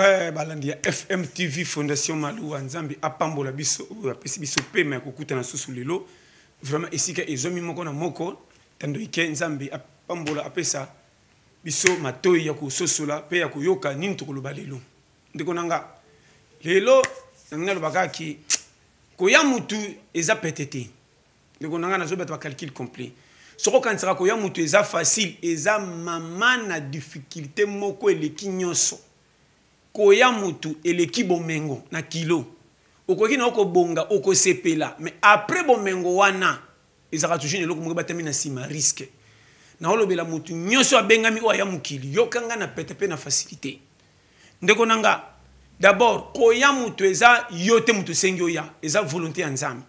après balandi ya fm tv fondation maluwa nzambe apambola biso oyo apesi biso pema ya kokutana susu lelo vraiment esika ezomi moko na moko tando ike nzambe apambola apesa biso matoi ya kososola mpe ya koyoka nini tokoloba lelo ndeko na nga lelo nangi nalobaka ki koya mutu eza pete te ndeko na nga nazoyeba to bacalcule complet soki okanisaka koya mutu eza facile eza mama na difficulté moko eleki nyonso koya mutu eleki bomengo na kilo okoki na okobonga okosepela mais après bomengo wana ezalaka toujours na eloko moko batami na nsima riske na olobela mutu nyonso abengami oyo aya mokili yokanga na pete mpe na facilité ndeko na nga d'abord koya mutu eza yo te mutu osengi oya eza volonté ya nzambe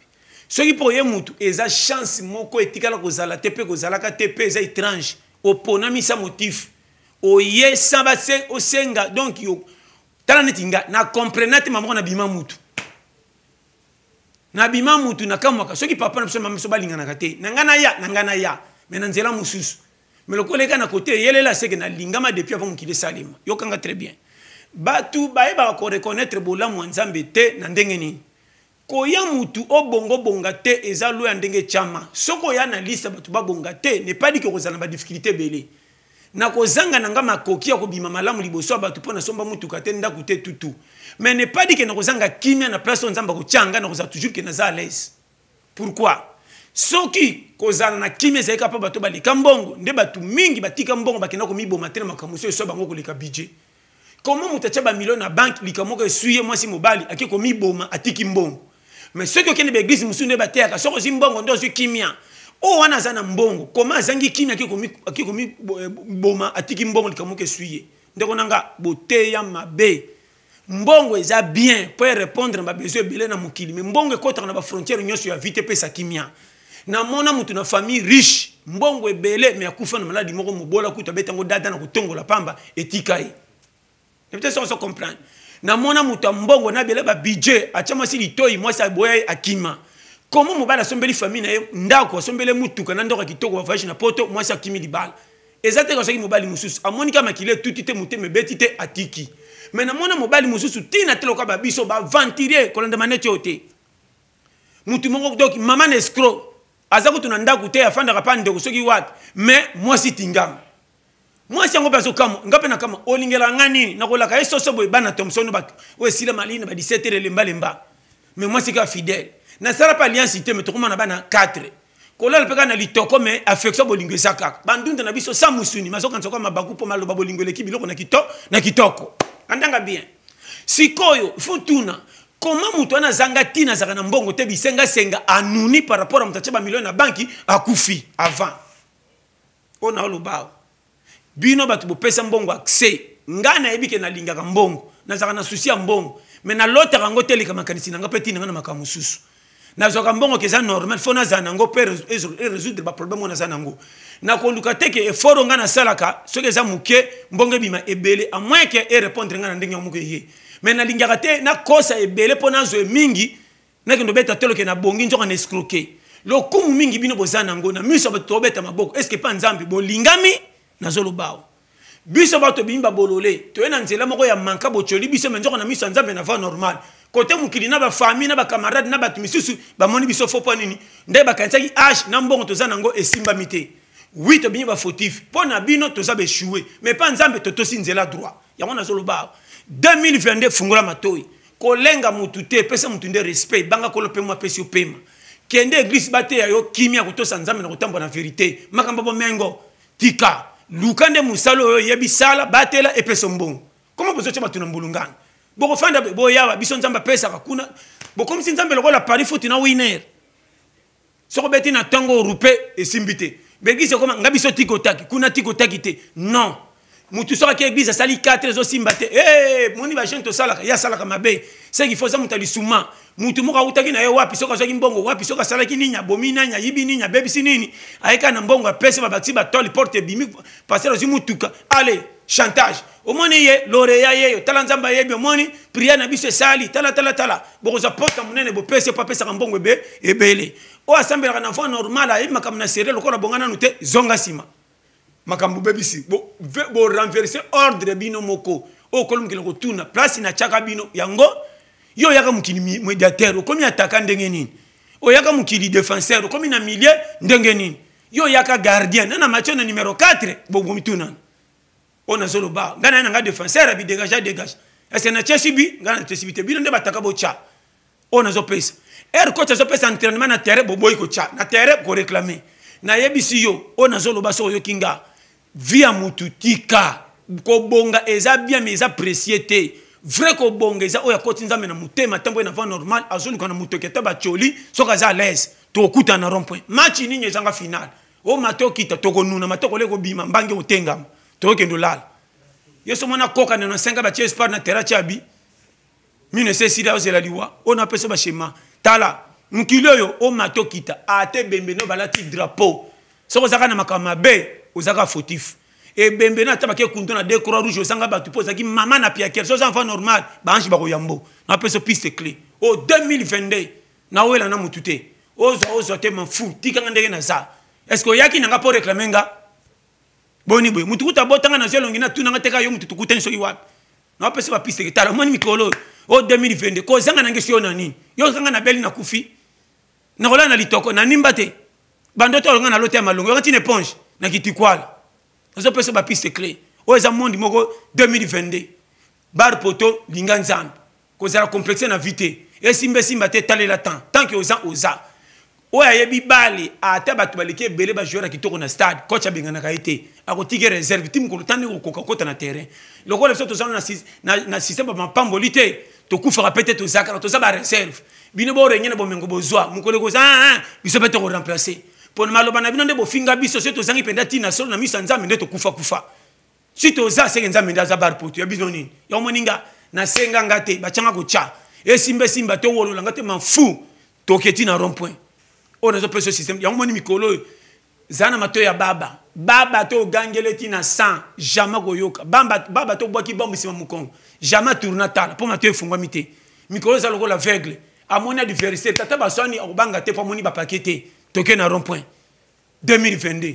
soki mpo oye mutu eza chance moko etikala kozala te mpe kozalaka te mpe eza étrange oponamisa motif oye sa basenga donc yo, tala neti nga na comprena te mamoko nabima mutu nabima mutu nakamwaka soki papa na biso mama biso balinganaka te na ngai naya na ngai naya me na nzela mosusu me lokola eka na kote eyelela seke nalingama depuis avant mokili esalema yokanga très bien bato bayebaka koreconnaitre bolamu ya nzambe te na ndenge nini koya mutu obongobonga te eza lo ya ndenge tyama soki oya na liste bato babonga te nepaliki okozala na badifficulté ebele nakozanga na nga makoki ya kobima malamu liboso ya bato mpo nasomba motuka te ndako te tutu mais ne pas dit ke nakozanga kimia na place oyo nzambe akotia nga nakozala toujours ke naza à l'aise pourquoi soki kozala na kimia ezali kaka mpo bato baleka mbongo nde bato mingi batika mbongo bakenda komiboma te na makambo so eswa bango koleka budget koma moto atia bamilio na banke lika moko eswi ye mwasi mobali ake komiboma atiki mbongo mais soki okende baeglize mosusu nde bateyaka soki ozwi mbongo nde ozwi kimia oyo wana aza na mbongo koma azangi kini akikomiboma eh, atiki mbongo likamoko eswi ye ndeko nanga boteya mabe mbongo eza bien mpo erépondre na babesoin ebele na mokili me mbongo ekɔtaka na bafrontière nyonso ya vite epesa kimia namona motu na famille riche mbongo ebele me akufa na maladi moko mobola kutu abetango data na kotongola pamba etika ye ebite so oso comprendre namona motu ya mbongo na bele babudget atya mwasi litoi mwasi aboya ye akima komo mobali asombeli famille na ye ndako asombeli mutuka na ndoko ya kitoko bavoyage na poto mwasi akimi libala eza te kazwaki mobali mosusu amoni kaka makili etuti te motema ebeti te atiki me namona mobali mosusu ntina te lokola babiso bavantirie kolanda maneti oyo te mutu moko donc mama na escro aza kutu na ndako te afandaka mpa ndeko soki wapi me mwasi tingama mwasi yango mpe azokama nga mpe nakama olingela nga nini nakolaka ye soso boye bana thomson oyo esila malini ba 17 elembalemba me mwasi kaka fidele nasalapa alliance te me tokomana bana 4 kolala mpe kaka na litoko me affection bolingo eza kaka bandunda na biso sa musuni mazokanisa kwa mabaku mpo maloba bolingo eleki biloko na kitoko andanga bien sikoyo fo tuna koma moto wana azanga ntina azalaka na mbongo te bisengasenga anuni par rapport a moto atia bamilio na banki akufi avant oyo na oloba awa bino bato bopesa mbongo accès ngai nayebi ke nalingaka mbongo nazalaka na susi ya mbongo me nalotaka yango te eleka makanisi na nga mpe ntinanga na makambo mosusu nazwaka mbongo ke eza normal fo nazala nango mpe erésoudre e-, e-, baproblème oyo naza nango nakoluka te ke effort oyo ngai nasalaka soki eza moke mbongo ebima ebele a moins ke erépondre ngai na ndenge yango moko eye mais nalingaka te nakosa ebele mpo nazwa mingi nakende obeta toloke nabongi nzoka na escroke lokumu mingi bino boza nango na miso ya bato tobeta maboko estce mpa nzambe bolingami nazoloba awa biso bato bimi babolole toye na nzela moko ya manka bocoli biso me nzoka na miso ya nzambe na va normale kote mokili na bafamille na bacamarade na bato misusu bamoni biso fo mpo nini nde bakanisaki age na mbongo toza nango esimbami te wi tobingi bafotif mpo na bino toza beshuwe mai mpa nzambe totosi nzela droit yango nazoloba awa 2022 fungola matoi kolenga mutu te pesa mutu nde respect banga kolo mpe mwa pesi opema kende eglise bateya yo kimia kotosa nzambe na kotambola na verité makambo bomengo tika luka nde mosala oyo yebi sala batela epesa mbongo koma bozotya bato na mbulungano bokofanda boyaba biso nzambe apesaka kuna bokomisi nzambe lokola paris futi na winer soko beti na ntango orupe esimbi te begisi ekoma nga biso tika otaki kuna tika otaki te non mutu sokaki église asali 4 ezosimba te hey, moni bagene tosalaka ye asalaka mabe seki fo eza moto alisuma mutu moko awutaki na ye wapi soki azwaki mbongo wapi soki asalaki nini abomi nini ayibi nini abebisi nini ayeka na mbongo apesi babakisi batole porte ebimi paster azwi mutuka ale chantage omoni ye loreya yeyo tala nzambe ayebi omoni priere na biso esali tala tala tala bokozwa posta monene bopesi epo apesaka mbongo ebele oyo asambelaka na voi normal ayebi makambo na serie lokola bonga nanu te zonga nsima makambo bɛ bisi borenverse ordre bino moko oyo kolumukela kotuna place natiaka bino yango yo oyaka mokili médiatere okomi ataka ndenge nini oyaka mokili défenseur okomi na milieu ndenge nini yo oyaka gardien nana matio na numéro 4 bokomi tunana oyo nazoloba ngai naye nanga défenseur abi dégage adégage ese natiesi bi ngai natiesi bi te bino nde bataka botya oyo nazopesa air coach azopesa entraînement na terrain boboyi kotya na terrain koréclame nayebisi yo oyo nazoloba so oyoki ngai vi ya motu tika kobonga eza bien mais eza précié te vrai kobonga eza oyo akoti nzambe na motema ntango oyo na va normal azoluka na motoki ata batioli soki aza alaise tokutana na rond point match nini ezanga finale o oh, mate okita tokonuna mate okole kobima mbange otengama tokende olala ye so mwana kokana na nsenga batie espoir na terrain ti abi mino esesili ozela liwa oyo na apesa bashema tala mokili oyo omate oh, okita ate bembeni oyo balati drapeau soki ozaka na makambo mabe ozalaka fautif ebembe na ata bakie kunto na de croix rouge ozanga bato mpo ozalaki mama na piakere so oza enfant normal baange bakoyambo napesa piste clé o 2022 nawela na motu te ozwa ozwa te mafu tikanga ndenge naza estce oyaki nanga mpo réclame nga boni boye motu kuta botanga nazwa elongi natunanga te ka yo motu tukutani soki wapi napesa bapiste ke tala omoni mikolo oyo o 2022 kozanga nange si yo na nini yo ozanga na beli nakufi nakolala na litoko nanimba te bandoto olonga na lo te ya malongo yoka ntina éponge na kitikwala nazopesa bapiste cle oyo eza mondi moko 2022 bar poto linga nzambe kozala complexe na vi te esimbaesimba te talela temps tanke oza oza oyo ayebi bale ata bato baleki ebele bajoueur ya kitoko na stade coach abenganaka ye te akotiki réserve ti mokolo ta ndenge kokoka kota na terrain lokola biso tozala na systeme bamapamboli te tokufaka mpe te toza kaka toza bareserve bino borenye na bomengo bozwa mokolo ekoza ah, ah, biso mpe tokoremplace mpo na maloba na bino nde bofinga biso soki tozangi mpenza ntina solo na miso ya nzambe nde tokufakufa soki toza seke nzambe nde aza barpoto ya bino nini ya omoni nga nasenga nga te batyanga kotya esimbasimba te owolola nga te mafu toketi na rond point oyo nazopesa o systeme yango moni mikolo oyo za na matoi ya baba baba to ogangele ti na san jamai koyoka baba to obwaki bambu nsima mokongo jamai tourna tala mpo matoi efungwami te mikolo eza lokola aveugle amoni adiversité tata baswani akobanga te mpo amoni bapake te tokei na rond point 2022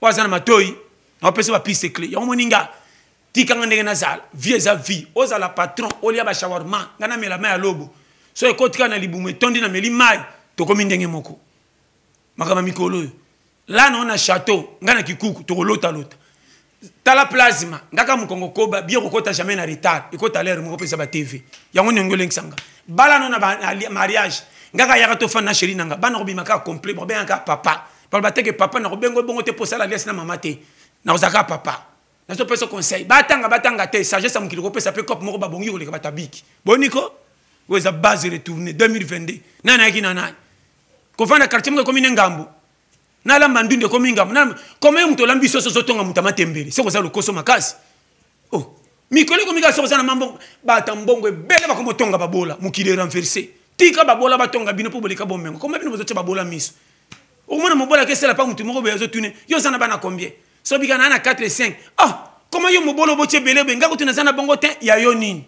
oyo aza na matoi naopesa bapiste cle yango moninga tikanga ndenge nazala vie eza vie ozala patron olia bashawarma ngai namela mai ya lobo so ekotika na libumu etondi nameli mai tokomi ndenge moko makambo ya mikolo oyo lana o na chateau ngai na kikuku tokolotalota tala plasma ngaka mokongo koba bie kokota jamais na retard ekota lere moko mpenza batv yango niongi olengisa nga bala no na mariage ngaka yaka to fana sheri nanga bana ko bimaka complet bo benga papa par teke papa na ko bengo bongo te la lesi na mama te na ozaka papa na so peso conseil batanga batanga te sagesse mukili ko pesa pe cop moko babongi ko leka batabiki boniko weza base retourner 2022 nana yaki nana na quartier moko komi ngambo nalamba ndunde komi ngambo na komeye mutu olambi soso ozotonga mutu amatembele se koza lokoso makasi oh mikolo ekomika so koza na mambongo bele ba ebele bakomotonga babola mokili renverser tika babola batonga bino mpo boleka bomengo koma bino bozotia babola miso okomona mobolaki esala mpa motu moko boye azotune yo oza na bana combien so bika na ya na 4 5 ah koma yo mobola obotya ebele boye ngako te naza na bongo te ya yo nini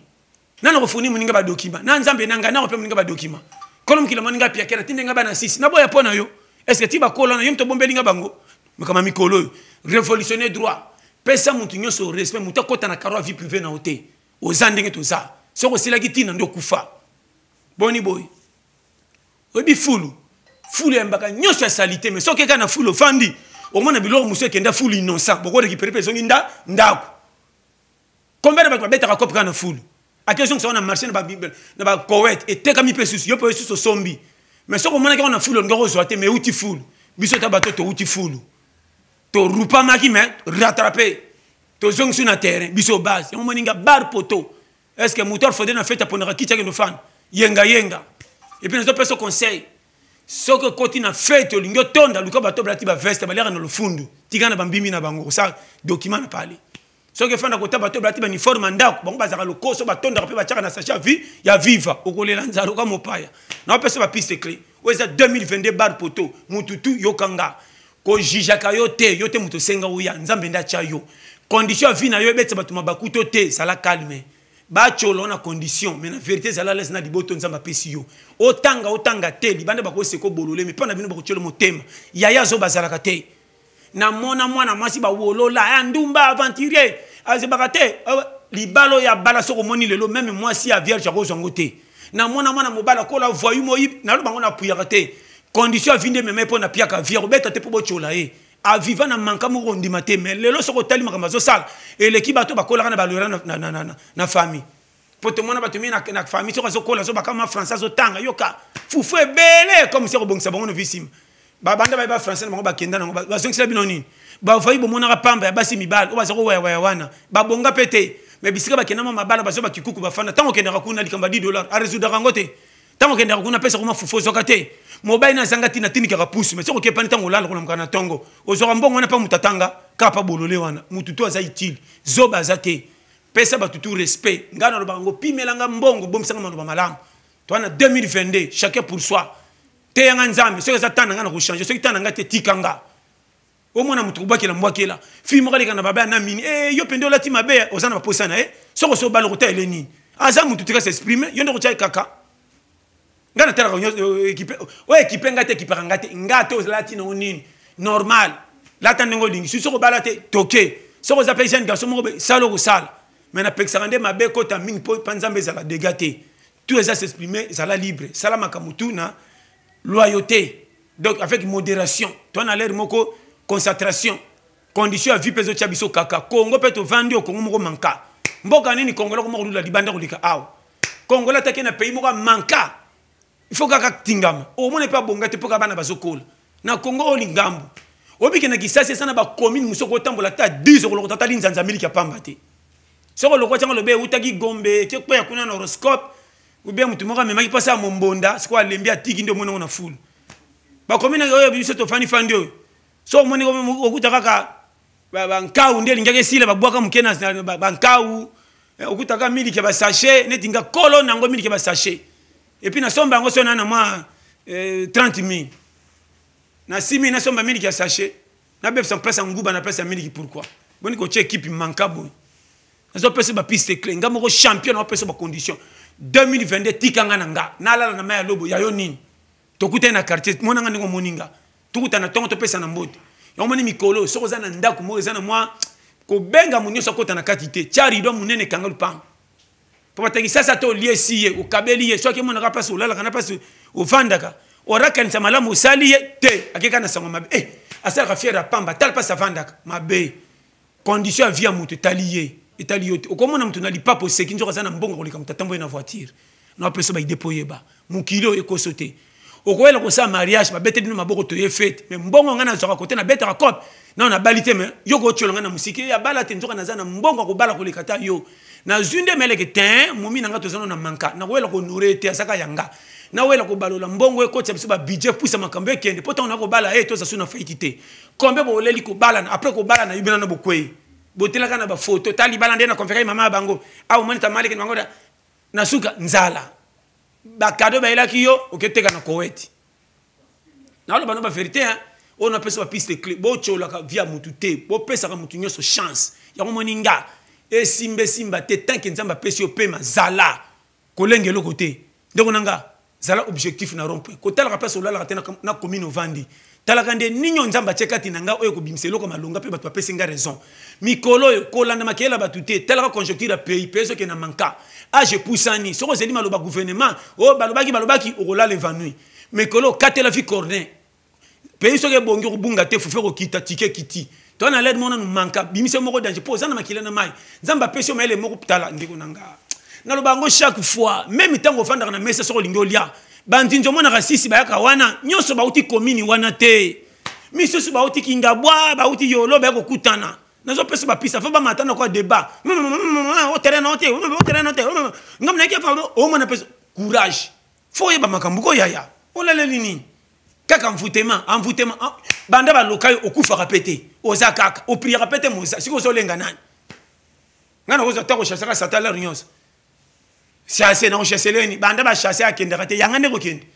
nana kofuni moninga badokima na nzambe na ngai nako mpe moninga badokima kolo mokila moninga apiakera tinde ngai bana 6 naboya mpo na yo estce ti bakola na yo moto obombeli ngai bango makambo mikolo oyo révolutionnaire droit pesa motu nyonso respect motu akɔta na karo ya vie privé na yo te oza ndenge toza soki osilaki ntina nde okufa boni boye oyebi fulu fulu yayembaka nyonso ya salite mai soki eka na fulu ofandi omona biloko mosu ekenda fulu innocent bokorekipere mpe ezongi nda ndako combien na bato babetaka kope kaka na fulu ake ezongisa wana marché na bacowet etekami mpe susu yo mpe susu osombi mais soki omonaki wana fulu olingaka ozwa te mai euti fulu biso ta bato touti fulu torupamaki mai rattrape tozongisi na terrain biso base yango moninga bar poto est ce que moto alfode na fete aponaka kiti akendo fana yengayenga epuis nazopesa conseil soki okoti na fete olingi otonda luka bato balati baveste balera na lofundu tika na bambimbi na bango kosa dokima na pale soki ofanda kota bato balati bauniforme ya ndako bango bazalaka lokoso batondaka mpe batiaka na sache vi ya viva okolela nzala oka mopaya naopesa bapiste cle oyo eza 2022 bar poto motu tu yokanga kozizaka yo te yo te moto osenga oya nzambe nde atya yo condition ya vi na yo ebetisa bato mabaku to te sala calme batyolo na condition mais na vérité ezala lese na liboto nzambe apesi yo otanga otanga te libanda bakoseka obololemi mpo na bino bakotyolo motema yaya azo bazalaka te namona mwana mwasi bawolola ya eh, ndumba aventurier azebaka te eh, libala oyo abala soki omoni lelo meme mwasi ya vierge akozwa yango te namona mwana mobali akola voyu moyibi naloba yango napuyaka te condition avindi emema mpo na piaka vierge obeta te mpo botyola ye aviva na manka moko ondima te mais lelo soki otali makambo azosala eleki bato bakolaka na balora na, na, na, na famille mpo tomona bato mingi na, na famille soki azokola azobakama français azotanga yoka fufu ebele comme si akobongisa bango na vi nsima babanda bayeba français na bango bakenda nango bazongisela bino nini bavai bomonaka pamba ya basi mibale oyo baza kowayawaya wana babonga mpe te me bisika bakenda mwa mabala bazo bakikuku bafanda ntango okendaka kuna likambo ya 10 dollar aresoudaka yango te ntango okendaka kuna apesaka mwa fufu ozwaka te mobali nazanga ntina tinikaka pusu me soki oke pani ntango olala kolamukaka na ntongo ozwaka mbongo wana mpa moto atanga kaka mpa bolole wana motu to aza utile zoba aza te pesa bato tu respect ngai nalobaka yango pimelanga mbongo bomisanga maloba malamu to wana 2022 chacun pour soi teyanga nzambe soki aza tana ngai na kochange soki tana ngai te tikanga omona motu kobwakela mbwakela fii moko aleka na babeya na mini e eh, yo pende olati mabeya oza na baposa na ye eh? soki oso obaloko ta ele nini aza motu te kasi exprime yo nde kotya ye kaka nga na talaka oyo ekipe nga te ekipaka nga te nga te ozala ntinango nini normal lata ndenge olingi soki soko obala te toke soko oza mpe jeune garçon moko sala okosala me napekisaka nde mabe kota mingi mpo mpa nzambe ezala dega te tout eza s'exprime ezala libre sala makambo tu na loyauté donc avec modération to na lere moko concentration condition ya vie mpe ezotia biso kaka kongo mpe tovandi okongo moko manka mboka nini kongola ko moko lula libanda koleka awa kongola atake na pays moko manka il faut kaka tingama omona mpe abonga te mpo kaka bana bazokola na kongo oyo lingambo obikenda kisasi eza na bacommune mosu okotambola ta 10 okolokota ta linzanza miliki ya pamba te soko lokwa tiango lobe eutaki gombe ke kpe ya kuna na horoscope ubien motu moko amemaki mpasa ya mombonda sikoyo alembi atiki nde omonango na fulu bacommune oyo biso tofanifandi oyo so omoni okuta kaka bankau nde elingaki esila babwaka moke na bankau eh, okuta kaka miliki ya basache neti nga kolo nango miliki ya basache epuis nasomba yango so na na mwa 30 eh, mille na 6 mille nasomba miliki ya sachet nabebisa mpesa nguba napesa miliki pourkui boni kotia ekipe manka boye nazopesa bapiste cle nga moko champion naopesa bacondition 2022 tikanga na nga nalala na mai ya lobo yayo nini tokutani na quartier monanga ndenge omoninga tokutana ntongo topesa na mbote yango moni mikolo soki oza na ndako moko eza na mwa kobenga mo nyonso akota na kati te tia rido monene ekanga lupango mpo batangi sasa to olie esi ye okabeli ye soki emonaka mpasi olalaka na mpasi ovandaka orakanisa malamu osali ye te akeka na sango mabe eh, asalaka fiere ya pamba tala mpasi avandaka mabe condition ya vie ya moto etali ye etali yo te okomona moto na lipapa oseki nzoko aza na mbongo koleka moto atambo ye na voiture na apesa baide mpo oyeba mokili oyo ekoso te okoyela kosala mariage babeteli no maboko toye fete me mbongo ngai nazwaka kote nabetaka cope nao nabali te me yo kotiolonga na mosiki abala te nzoka naza na mbongo akobala koleka ta yo nazwi nde meleke te momi na nga tozana na manka nakoyela konure te azaka yanga nawela kobalola mbongo ekotisa biso babudget pusa makambo ekende mpo ntango nakobala ye eh, toza so na faiti te kombe boleli kobala apres kobala na yubina na bokwei botelaka na bafoto ta libala nde na konférence mama ya bango aomonita maleke na bango na suka nzala bakado bayelaki yo oketeka na koweti naloba no baverité oyo napesa bapiste clé botsolaka via motu te bopesaka motu nyonso chance yango moni nga esimbaesimba te tanke nzambe apesi yo pema zala kolenga eloko te ndeko na nga zala objectif na rond point kotalaka place olalaka te na commune ovandi talaka nde ninio nzambe atie kati na ngai oyo kobimisa eloko malonga mpe bato bapesi ngai raison mikolo oyo kolanda makeyela bato te talaka conjoncture ya pays pays soki na manka age epusani soki ozeli maloba gouvernement oyo balobaki balobaki okolala evanui mikolo okatela vi cornet pays soki ebongi okobunga te fufe kokita tike kiti to na lede monanu manka bimise moko danger mpo oza na makila na mai nzambe apesi yo mayele moko tala ndeko na nga naloba yango chaque fois meme ntango ofandaka na mesa soko olingi olia banzinzi omonaka sisi bayaka wana nyonso bauti komini wana te misusu bauti kindabwa bauti yolo baya kokutana nazopesa bapisa fa bamata na kwa débat oterena te oterena te ngam nayeki fa omona pesa courage fo oyeba makambo koyaya olaleli nini kaka mvutema amvutema banda baloka yo okufaka mpe te oza kaka opriaka mpe te moza sikoy ozolenga nani ngai nakozwa ta kochasse kaka satan lare nyonso chasse nakochasseleni banda bachasse akendaka te yanga nde kokende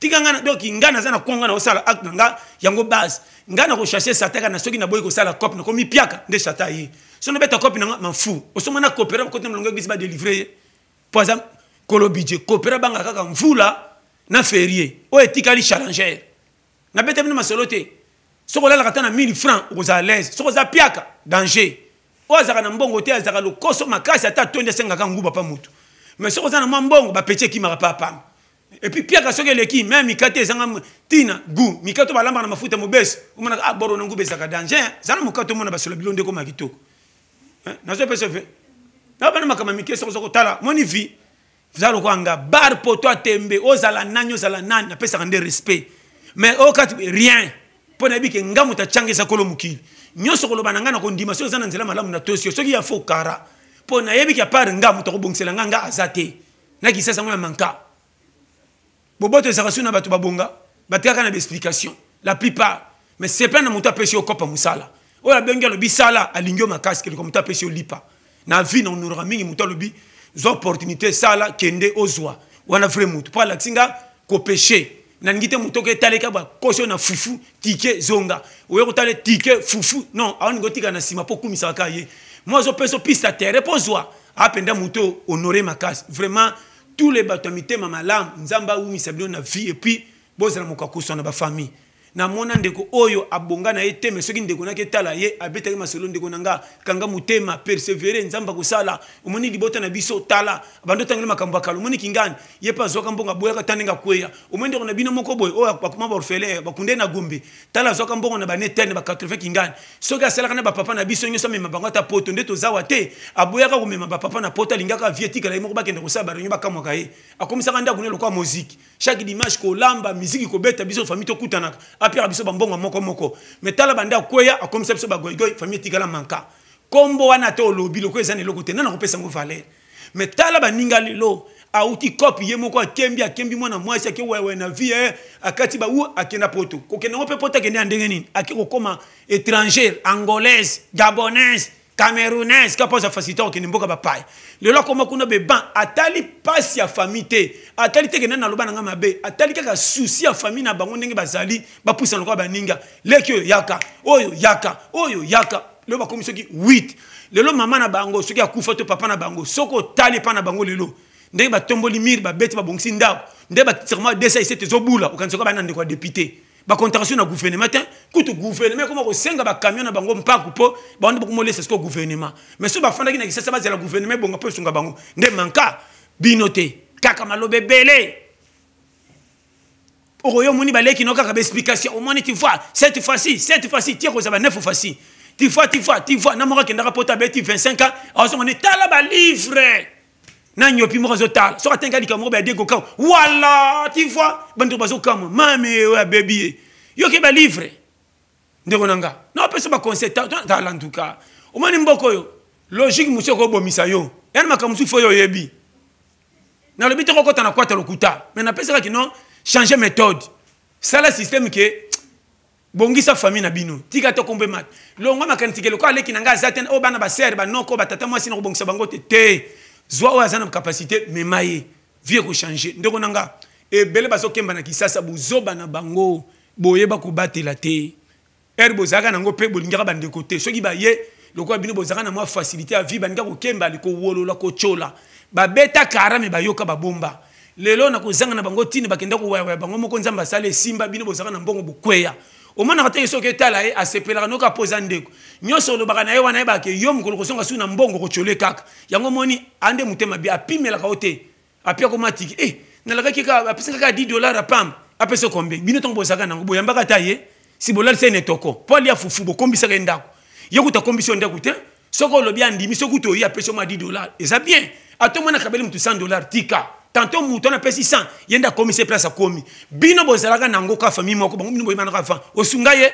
tika nga donc nga naza na konga naosala acte na nga yango base nga nakochasse satan kaka na soki naboyi kosala cope nakomi piaka nde satan ye so nabeta cope nanga mafu osonga na coopéra kote molongo eglise badelivre ye po aza kolobidje coopéra banga kaka mvula na ferie oyo etikali challengere nabeta bino masolo te soki olalaka ata na 1000 franc okozala lese soki oza piaka danger oyo azalaka na mbongo te azalaka lokoso makasi ata tondi asengaka nguba pa motu mais soki oza na mwa mbongo bapeti ekimaka pa pamba epuis piaka soki eleki me mikate ezanga ntina gu mikate oyo balambaka na mafuta mobesi omonaka aboro ah, na nguba ezalaka danger zala mokate omona basolo bilo nde ekoma kitoko nazopesa ve nabana makambo mike soki oza kotala moni vi zala lokwanga bar poto atembe ozala nani ozala nani napesaka nde respect mais oyo kati rien mpo nayebi ke ngambu tacangisa kolo mokili nyonso koloba na ngai na kondima soki eza na nzela malamu na tosio soki ya fo kara mpo nayebi ke apart ngambu takobongisela ngai nga aza te nakisasa ngo ya manka boboto ezaka sui na bato babonga batikaka na baexplication la plupart mais sepa na moto apesi yo kopa mosala oyo abengi alobi sala alingi yo makasi keleka moto apesi yo lipa na vie na onoraka mingi moto alobi zwa opportunité sala kende ozwa wana vrai moto mpo alakisi nga kopeshe nalingi te motu oko etaleka bakosio na fufu tike zonga oye kotala tike fufu non aoningi otikala na nsima mpo okumisaka kaka ye mo azopesa opista terre mpo zwa apenda motu honore makasi vraiment tous le bato ya mitema malamu nzambe awumisa bino na vie epuis bozala moko akuswa na bafamille namona ndeko oyo abonga na ye tema soki ndeko naki etala ye abetaki masolo ndeko na nga kanga motema persevere nzambe akosala omoni libota na biso tala bando otangeli makambo ya kala omoni kingani ye mpe azwaka mbongo aboyaka ta ndenge akweya omoni ndeko na bino moko boye oyo bakoma baorfelin bakunde na gombe tala azwaka mbongo na bane tene ba 80 kingani soki asalaka na bapapa na biso nyonso amema bango ata poto nde tozawa te aboyaka komema bapapa na poto alingaka vie etikala ye moko bakenda kosala bareunion bakamwaka ye akomisaka nde akune lokola moziki chaque dimanche kolamba miziki kobeta biso famille tokutanaka apiyaka biso bambongo moko moko me tala bande akweya akomisa biso bagoigoi famille etikala manka nkombo wana te olobi loko eza na eloko te nana kopesa yango valeur me tala baninga lelo auti kopi ye moko akembi akembi mwana mwasi akewewe na vie ye akati bawu akenda poto kokende yango mpe poto akende ya ndenge nini ake kokóma étrangère angolaise gabonaise camerounaise ka mpoza facilité akokende mboka bapaya lelo akoma kuna beban atali mpasi ya famille te atali te kende naloba na ngai mabe atali kaka susi ya famille na bango ndenge bazali bapusana lokola baninga leki oyo yaka oyo yaka oyo yaka lelo bakomi soki 8 lelo mama na bango soki akufa to papa na bango soki otali epa na bango lelo ndenge batomboli mire babeti babongisi ndako nde batirma 2 7 ezobula okanisa koka bana ndeko ya député contention na gouvernement que le gouvernement de kosenga bacamion na bango mpaku ko molese ce que gouvernement mais so ki na kisasa bazela gouvernement bonga peu esunga bango nde manka bino te kaka maloba moni okoyo qui ki no kaka on moins, tu vois. cette fois-ci cette fois-ci tie kozala neuf fois-ci ti fois ti fois ti na beti 25 ans livre na nyopi moko azotala soki atengi alika moko bayadie kokama wala ti fois bandeko bazokama mame oyo abebi ye yoki balivre ndeko na nga naopesa baconseil tala ntuka omoni mboka oyo logique mosu ekobomisa yo yana makambo mosusu oyo oyebi nalobi te kokɔta na kwata lokuta mai napesaka kino change méthode sala système ke bongisa famille na bino tika to kombe mat longwa makanisi ke lokola aleki na ngai aza te oyo bana basere banoko batata mwasi na kobongisa bango te te zwa oyo aza na kapasité mema ye vie ekochange ndeko na nga ebele bazokemba na kisasa bozoba na bango boyeba kobatela te ere bozalaka nango mpe bolingaka bandeko te soki baye lokola bino bozalaka na mwa facilité ya vie balingaka kokemba likowolola kotyola babetaka arame bayoka babomba lelo na kozanga na bango ntini bakenda kowayawaya bango moko nzambe asala esimba bino bozalaka na mbongo bokweya omonaka ndenge soki etala ye asepelaka noki apoza ndeko nyonso olobaka na ye wana yebaka ke yo mokolo kosonga su na mbongo kocole kaka yango moni ande motema bi apimelaka o te apia komatiki e eh, nalakaki kaka apesaka kaka 10 dollar apamba apesa kombe bino ntongo bozalaka nango boyambaka ta ye si bolalisa ye na etoko mpo alia fufu bokombisaka ye ndako ye kuta kombisa yo ndako te soki olobi andimi soki uta oyi apesa yo mwa 10 dollar eza bien atomonaka bele motu 100 dollar tika tantôt mouton apesi 100 ye nde akomisi place akomi bino bozalaka nango ka famille moko bango bino boyebana ka fan osunga ye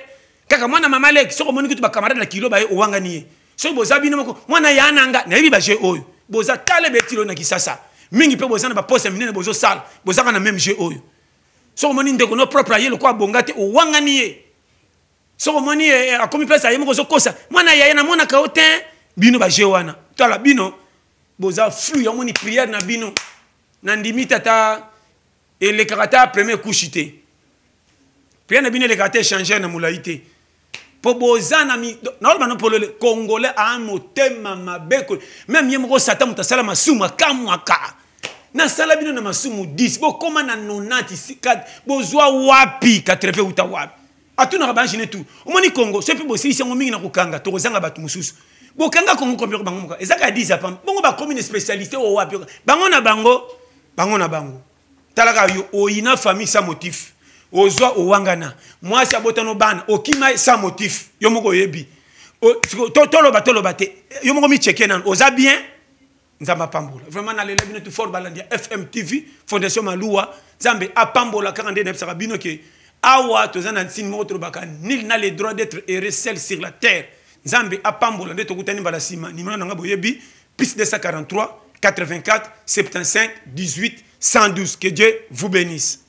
kaka mwana mama lek soki omoni kutu bakamarade na kilo baye owangani ye soki boza bino moko mwana ya nanga nayebi baje oyo boza tala betilo na kisasa mingi mpe boza na baposte minene bozosala bozaka na meme je oyo soki omoni ndeko no propre aye lokola abonga te owangani ye soki omoni akomi place aye moko ozokosa mwana ya ye namonaka yo te bino baje wana tala bino boza flu yamoni priere na bino nandimi tata elekaka ta premier couche te priere na bino elekaka ta échanger na molai te mpo boza na naoloba no polole congolais aa motema mabe meme ye moko satan moto asala masumu akamwaka nasala bino na masumu 10 bokóma na 90 bozwa wapi 80 uta wapi atunaka baangine tu omoni congo so mpe bosilisi yango mingi na kokanga tokozanga bato mosusu bokanga congo kombioko bango moka ezaka 10 apam bongo bakomi na spécialité owapi bango na bango bango na bango talaka yo oyina famille sans motif ozwa owangana mwasi abotana bana okima sans motif yo moko oyebi toloba toloba te yo moko micheke nano oza bien nzambe apambola vraiment nalela bino tufort balandia fm tv fondation maluwa nzambe apambola kaka nde nayebisaka bino ke awa toza na nsini moko tolobaka nil na le droit d'être heureux seul sur la terre nzambe apambola nde tokutani mbala nsima nimero na nga boyebi plus 243 84, 75, 18, 112. Que Dieu vous bénisse.